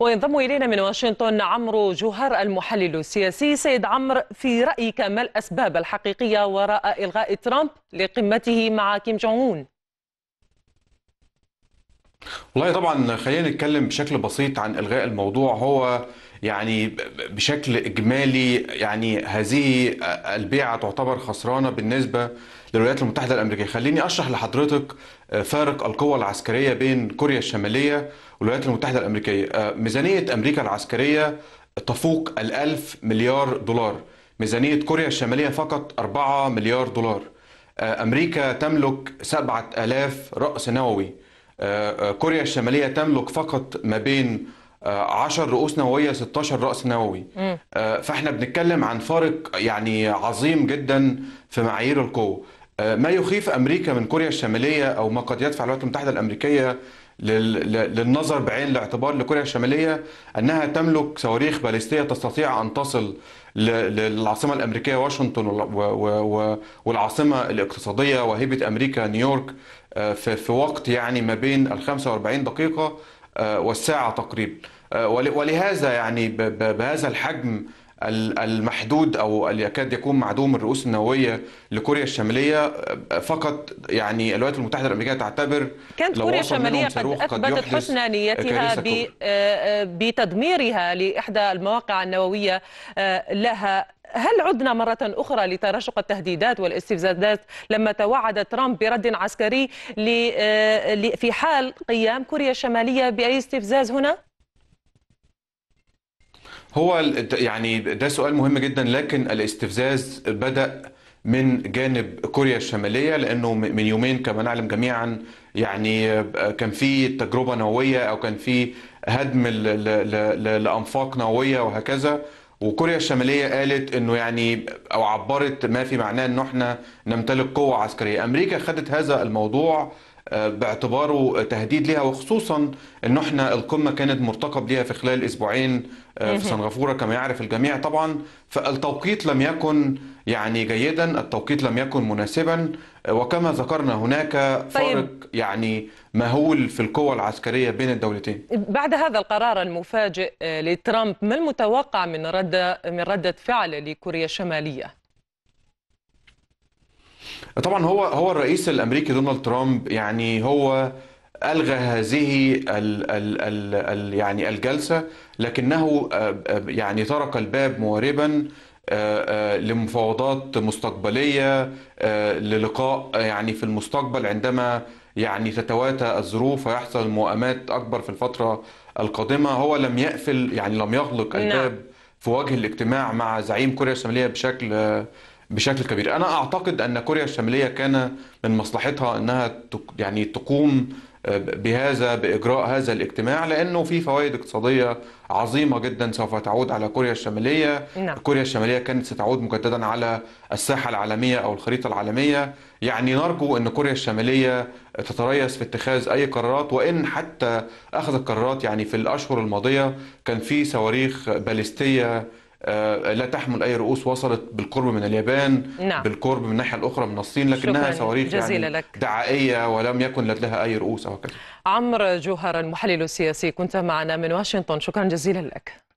وينضم إلينا من واشنطن عمرو جوهر المحلل السياسي سيد عمرو في رأيك ما الأسباب الحقيقية وراء إلغاء ترامب لقمته مع كيم جونغ أون والله طبعا خلينا نتكلم بشكل بسيط عن الغاء الموضوع هو يعني بشكل اجمالي يعني هذه البيعه تعتبر خسرانه بالنسبه للولايات المتحده الامريكيه خليني اشرح لحضرتك فارق القوة العسكرية بين كوريا الشمالية والولايات المتحدة الأمريكية آه، ميزانية أمريكا العسكرية تفوق الألف مليار دولار ميزانية كوريا الشمالية فقط 4 مليار دولار آه، أمريكا تملك 7000 رأس نووي كوريا الشماليه تملك فقط ما بين 10 آه، رؤوس نوويه 16 راس نووي آه، فاحنا بنتكلم عن فارق يعني عظيم جدا في معايير القوه آه، ما يخيف امريكا من كوريا الشماليه او ما قد يدفع الولايات المتحده الامريكيه للنظر بعين الاعتبار لكوريا الشمالية أنها تملك صواريخ باليستية تستطيع أن تصل للعاصمة الأمريكية واشنطن والعاصمة الاقتصادية وهيبة أمريكا نيويورك آه، في وقت يعني ما بين ال 45 دقيقة آه، والساعة تقريبا آه، ولهذا يعني بهذا الحجم المحدود او يكاد يكون معدوم الرؤوس النوويه لكوريا الشماليه فقط يعني الولايات المتحده الامريكيه تعتبر كانت كوريا الشماليه قد اثبتت حسن نيتها آه، آه، بتدميرها لاحدى المواقع النوويه آه، لها هل عدنا مرة أخرى لتراشق التهديدات والاستفزازات لما توعد ترامب برد عسكري في حال قيام كوريا الشمالية بأي استفزاز هنا؟ هو يعني ده سؤال مهم جدا لكن الاستفزاز بدأ من جانب كوريا الشماليه لانه من يومين كما نعلم جميعا يعني آه، كان في تجربه نوويه او كان في هدم لانفاق نوويه وهكذا وكوريا الشماليه قالت انه يعني او عبرت ما في معناه ان احنا نمتلك قوه عسكريه امريكا خدت هذا الموضوع باعتباره تهديد لها وخصوصا ان احنا القمه كانت مرتقب لها في خلال اسبوعين آه، في سنغافوره كما يعرف الجميع طبعا فالتوقيت لم يكن يعني جيدا التوقيت لم يكن مناسبا آه، وكما ذكرنا هناك طيب. فارق يعني مهول في القوى العسكريه بين الدولتين بعد هذا القرار المفاجئ آه، لترامب ما المتوقع من رد من رده فعل لكوريا الشماليه طبعا هو هو الرئيس الامريكي دونالد ترامب يعني هو الغى هذه ال ال ال الـ يعني الجلسه لكنه آه، آه، يعني ترك الباب مواربا آه، لمفاوضات مستقبليه للقاء يعني في المستقبل عندما يعني تتواتى الظروف ويحصل مؤامات اكبر في الفتره القادمه هو لم يقفل يعني لم يغلق نعم. الباب في وجه الاجتماع مع زعيم كوريا الشماليه بشكل بشكل كبير انا اعتقد ان كوريا الشماليه كان من مصلحتها انها يعني تقوم آه، بهذا باجراء هذا الاجتماع لانه في فوائد اقتصاديه عظيمه جدا سوف تعود على كوريا الشماليه نعم. كوريا الشماليه كانت ستعود مجددا على الساحه العالميه او الخريطه العالميه يعني نرجو ان كوريا الشماليه تتريث في اتخاذ اي قرارات وان حتى اخذت قرارات يعني في الاشهر الماضيه كان في صواريخ باليستيه آه، لا تحمل اي رؤوس وصلت بالقرب من اليابان نعم. بالقرب من الناحيه الاخرى من الصين لكنها صواريخ يعني لك. دعائيه ولم يكن لها اي رؤوس او كذا عمرو جوهر المحلل السياسي كنت معنا من واشنطن شكرا جزيلا لك